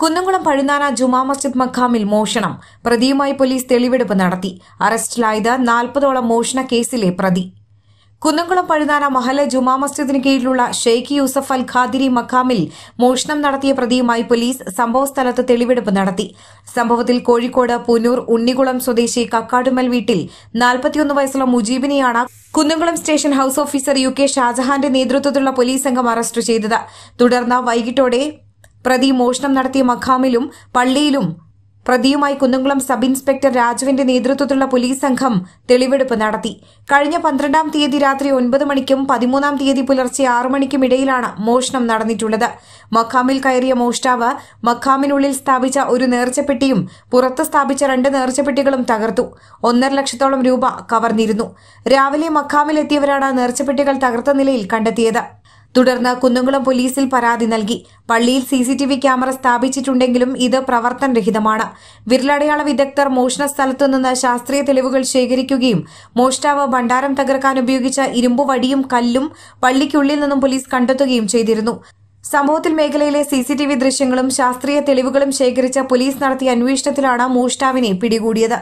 കുന്നംകുളം പഴുന്നാന ജുമാ മസ്ജിദ് മഖാമിൽ മോഷണം പ്രതിയുമായി പോലീസ് തെളിവെടുപ്പ് നടത്തി അറസ്റ്റിലായത് നാൽപ്പതോളം മോഷണ കേസിലെ പ്രതി കുന്നംകുളം പഴുതാന മഹല ജുമാ മസ്ജിദിന് കീഴിലുള്ള ഷെയ്ഖ് യൂസഫ് അൽ ഖാദിരി മഖാമിൽ മോഷണം നടത്തിയ പ്രതിയുമായി പോലീസ് സംഭവസ്ഥലത്ത് തെളിവെടുപ്പ് നടത്തി സംഭവത്തിൽ കോഴിക്കോട് പുനൂർ ഉണ്ണികുളം സ്വദേശി കക്കാടുമൽ വീട്ടിൽ നാൽപ്പത്തിയൊന്ന് വയസ്സുള്ള മുജീബിനെയാണ് Kunnamkulam station house officer U K ഷാജഹാന്റെ നേതൃത്വത്തിലുള്ള പോലീസ് സംഘം അറസ്റ്റ് ചെയ്തത് തുടർന്ന് വൈകിട്ടോടെ പ്രതി മോഷണം നടത്തിയ മഖാമിലും പള്ളിയിലും പ്രതിയുമായി കുന്നംകുളം സബ് ഇൻസ്പെക്ടർ രാജുവിന്റെ നേതൃത്വത്തിലുള്ള പോലീസ് സംഘം തെളിവെടുപ്പ് നടത്തി കഴിഞ്ഞ പന്ത്രണ്ടാം തീയതി രാത്രി ഒൻപത് മണിക്കും പതിമൂന്നാം തീയതി പുലർച്ചെ ആറു മണിക്കും ഇടയിലാണ് മോഷണം നടന്നിട്ടുള്ളത് മഖാമിൽ കയറിയ മോഷ്ടാവ് മഖാമിനുള്ളിൽ സ്ഥാപിച്ച ഒരു നേർച്ചപ്പെട്ടിയും പുറത്ത് സ്ഥാപിച്ച രണ്ട് നേർച്ചപ്പെട്ടികളും തകർത്തു ഒന്നര ലക്ഷത്തോളം രൂപ കവർന്നിരുന്നു രാവിലെ മഖാമിലെത്തിയവരാണ് നേർച്ചപ്പെട്ടികൾ തകർത്ത നിലയിൽ കണ്ടെത്തിയത് തുടർന്ന് കുന്നംകുളം പോലീസിൽ പരാതി നൽകി പള്ളിയിൽ C C T V camera സ്ഥാപിച്ചിട്ടുണ്ടെങ്കിലും ഇത് പ്രവർത്തനരഹിതമാണ് വിരലടയാള വിദഗ്ധർ മോഷണ സ്ഥലത്തു ശാസ്ത്രീയ തെളിവുകൾ ശേഖരിക്കുകയും മോഷ്ടാവ് ഭണ്ഡാരം തകർക്കാൻ ഉപയോഗിച്ച ഇരുമ്പു വടിയും കല്ലും പള്ളിക്കുള്ളിൽ നിന്നും പോലീസ് കണ്ടെത്തുകയും ചെയ്തിരുന്നു സംഭവത്തിൽ മേഖലയിലെ സി സി ടി വി ദൃശ്യങ്ങളും ശാസ്ത്രീയ തെളിവുകളും ശേഖരിച്ച പോലീസ് നടത്തിയ അന്വേഷണത്തിലാണ് മോഷ്ടാവിനെ പിടികൂടിയത്